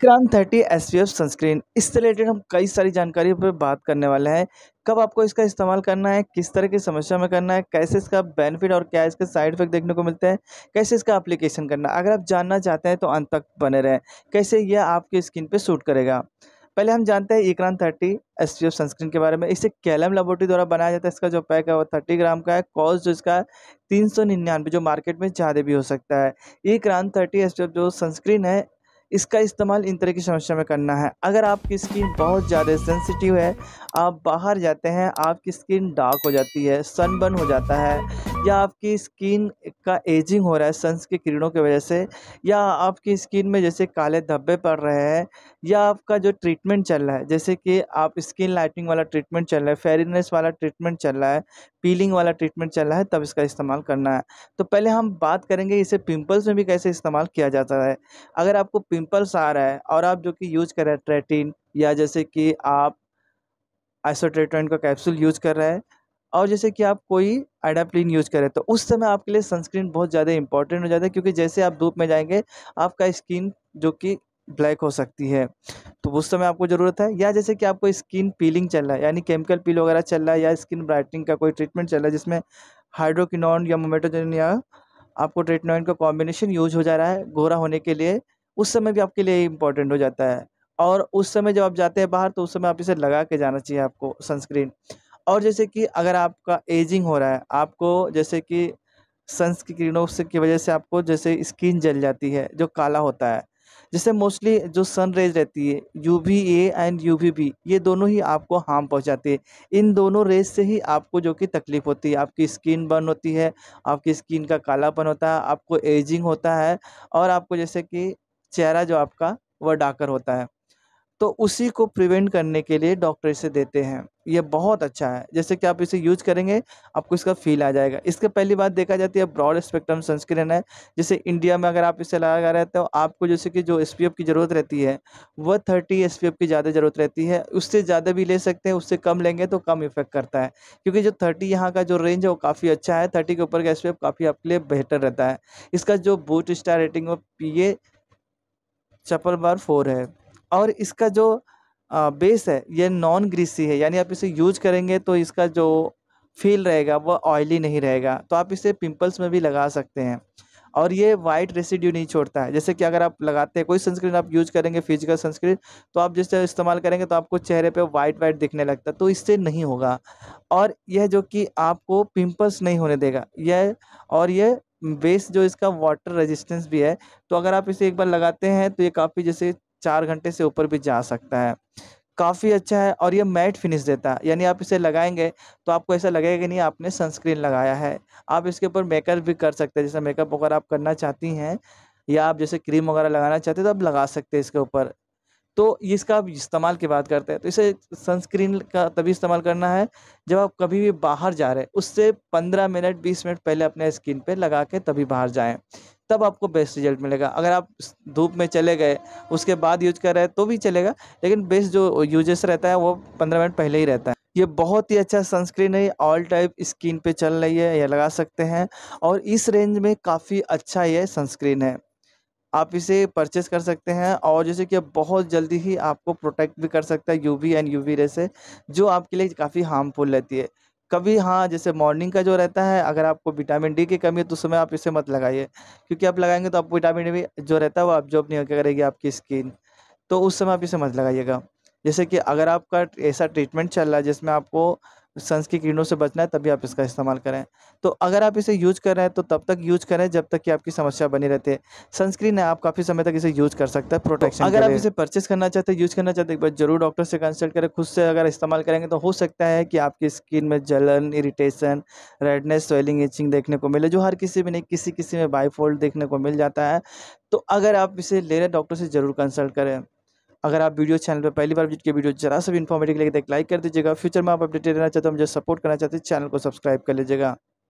क्रांत thirty S P F sunscreen इससे related हम कई सारी जानकारी पर बात करने वाले हैं कब आपको इसका इस्तेमाल करना है किस तरह की समस्या में करना है कैसे इसका बेनिफिट और क्या इसके साइड इफेक्ट देखने को मिलते हैं कैसे इसका एप्लीकेशन करना है अगर आप जानना चाहते हैं तो अंत तक बने रहें कैसे यह आपकी स्किन पर सूट करेगा पहले हम जानते हैं इक्रान thirty S P F sunscreen के बारे में इसे कैलम लेबोरेटरी द्वारा बनाया जाता है इसका जो पैक है वो थर्टी ग्राम का है कॉस्ट जो इसका तीन सौ निन्यानवे जो मार्केट में ज़्यादा भी हो सकता है इक्रान थर्टी एस पी एफ जो सनस्क्रीन है इसका इस्तेमाल इन तरह की समस्या में करना है अगर आपकी स्किन बहुत ज़्यादा सेंसिटिव है आप बाहर जाते हैं आपकी स्किन डार्क हो जाती है सनबर्न हो जाता है या हम्म। आपकी स्किन का एजिंग हो रहा है सन्स के किरणों की वजह से या आपकी स्किन में जैसे काले धब्बे पड़ रहे हैं या आपका जो ट्रीटमेंट चल रहा है जैसे कि आप स्किन लाइटिंग वाला ट्रीटमेंट चल रहा है फेयरनेस वाला ट्रीटमेंट चल रहा है पीलिंग वाला ट्रीटमेंट चल रहा है तब इसका इस्तेमाल करना है तो पहले हम बात करेंगे इसे पिंपल्स में भी कैसे इस्तेमाल किया जाता है अगर आपको पिंपल्स आ रहा है और आप जो कि यूज़ कर रहे हैं ट्रेटिन या जैसे कि आप आइसोट्रेटोइन का कैप्सूल यूज़ कर रहे हैं और जैसे कि आप कोई आइडाप्लिन यूज़ करें तो उस समय आपके लिए सनस्क्रीन बहुत ज़्यादा इंपॉर्टेंट हो जाता है क्योंकि जैसे आप धूप में जाएंगे आपका स्किन जो कि ब्लैक हो सकती है तो उस समय आपको ज़रूरत है या जैसे कि आपको स्किन पीलिंग चल रहा है यानी केमिकल पील वगैरह चल रहा है या स्किन ब्राइटनिंग का कोई ट्रीटमेंट चल रहा है जिसमें हाइड्रोकिनॉन या मोमेटोजन या आपको ट्रीटमेंट का कॉम्बिनेशन यूज हो जा रहा है गोरा होने के लिए उस समय भी आपके लिए इंपॉर्टेंट हो जाता है और उस समय जब आप जाते हैं बाहर तो उस समय आप इसे लगा के जाना चाहिए आपको सनस्क्रीन और जैसे कि अगर आपका एजिंग हो रहा है आपको जैसे कि सन्स की किरणों से की वजह से आपको जैसे स्किन जल जाती है जो काला होता है जैसे मोस्टली जो सन रेज रहती है U V A and U V B ये दोनों ही आपको हार्म पहुंचाती है इन दोनों रेज से ही आपको जो कि तकलीफ़ होती है आपकी स्किन बर्न होती है आपकी स्किन का कालापन होता है आपको एजिंग होता है और आपको जैसे कि चेहरा जो आपका वह डाकर होता है तो उसी को प्रिवेंट करने के लिए डॉक्टर इसे देते हैं ये बहुत अच्छा है जैसे कि आप इसे यूज करेंगे आपको इसका फील आ जाएगा इसके पहली बात देखा जाती है ब्रॉड स्पेक्ट्रम सनस्क्रीन है जैसे इंडिया में अगर आप इसे लगा रहते हो आपको जैसे कि जो एस की ज़रूरत रहती है वह थर्टी एस की ज़्यादा ज़रूरत रहती है उससे ज़्यादा भी ले सकते हैं उससे कम लेंगे तो कम इफेक्ट करता है क्योंकि जो थर्टी यहाँ का जो रेंज है वो काफ़ी अच्छा है थर्टी के ऊपर का एस काफ़ी आपके लिए बेहतर रहता है इसका जो बूट स्टार रेटिंग वो पी ए चप्पल बार फोर है और इसका जो बेस है ये नॉन ग्रीसी है यानी आप इसे यूज करेंगे तो इसका जो फील रहेगा वह ऑयली नहीं रहेगा तो आप इसे पिंपल्स में भी लगा सकते हैं और ये वाइट रेसिड्यू नहीं छोड़ता है जैसे कि अगर आप लगाते हैं कोई सनस्क्रीन आप यूज करेंगे फिजिकल सनस्क्रीन तो आप जिससे इस्तेमाल करेंगे तो आपको चेहरे पे वाइट वाइट दिखने लगता है तो इससे नहीं होगा और यह जो कि आपको पिंपल्स नहीं होने देगा यह और यह बेस जो इसका वाटर रेजिस्टेंस भी है तो अगर आप इसे एक बार लगाते हैं तो ये काफ़ी जैसे चार घंटे से ऊपर भी जा सकता है काफ़ी अच्छा है और ये मैट फिनिश देता है यानी आप इसे लगाएंगे तो आपको ऐसा लगेगा कि नहीं आपने सनस्क्रीन लगाया है आप इसके ऊपर मेकअप भी कर सकते हैं जैसे मेकअप वगैरह आप करना चाहती हैं या आप जैसे क्रीम वगैरह लगाना चाहते हैं तो आप लगा सकते हैं इसके ऊपर तो इसका आप इस्तेमाल की बात करते हैं तो इसे सनस्क्रीन का तभी इस्तेमाल करना है जब आप कभी भी बाहर जा रहे हैं उससे पंद्रह मिनट बीस मिनट पहले अपने स्किन पर लगा के तभी बाहर जाएँ तब आपको बेस्ट रिजल्ट मिलेगा अगर आप धूप में चले गए उसके बाद यूज कर रहे हैं तो भी चलेगा लेकिन बेस्ट जो यूजेस रहता है वो पंद्रह मिनट पहले ही रहता है ये बहुत ही अच्छा सनस्क्रीन है ऑल टाइप स्किन पे चल रही है यह लगा सकते हैं और इस रेंज में काफ़ी अच्छा ये सनस्क्रीन है आप इसे परचेस कर सकते हैं और जैसे कि बहुत जल्दी ही आपको प्रोटेक्ट भी कर सकता है यूवी एंड यूवी रे से जो आपके लिए काफ़ी हार्मफुल रहती है कभी हाँ जैसे मॉर्निंग का जो रहता है अगर आपको विटामिन डी की कमी है तो उस समय आप इसे मत लगाइए क्योंकि आप लगाएंगे तो आप विटामिन डी जो रहता है वो ऑब्जॉर्ब नहीं करेगी आपकी स्किन तो उस समय आप इसे मत लगाइएगा जैसे कि अगर आपका ऐसा ट्रीटमेंट चल रहा है जिसमें आपको सन्स की किरणों से बचना है तभी आप इसका इस्तेमाल करें तो अगर आप इसे यूज कर रहे हैं तो तब तक यूज करें जब तक कि आपकी समस्या बनी रहती है सनस्क्रीन है आप काफ़ी समय तक इसे यूज कर सकते हैं तो प्रोटेक्शन तो अगर आप इसे परचेस करना चाहते हैं यूज करना चाहते हैं एक बार जरूर डॉक्टर से कंसल्ट करें खुद से अगर इस्तेमाल करेंगे तो हो सकता है कि आपकी स्किन में जलन इरीटेशन रेडनेस स्वेलिंग इचिंग देखने को मिले जो हर किसी में नहीं किसी किसी में बाईफोल्ड देखने को मिल जाता है तो अगर आप इसे ले रहे हैं डॉक्टर से ज़रूर कंसल्ट करें अगर आप वीडियो चैनल पर पहली बार विजिट के वीडियो जरा सा भी इन्फॉर्मेटिव लेकर तो लाइक कर दीजिएगा फ्यूचर में आप अपडेटेड रहना चाहते हो मुझे सपोर्ट करना चाहते हैं चैनल को सब्सक्राइब कर लीजिएगा